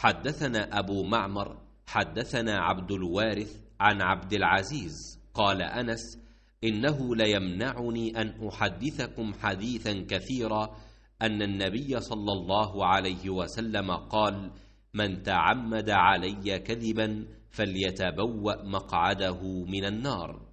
حدثنا أبو معمر حدثنا عبد الوارث عن عبد العزيز قال أنس إنه ليمنعني أن أحدثكم حديثا كثيرا أن النبي صلى الله عليه وسلم قال من تعمد علي كذبا فليتبوأ مقعده من النار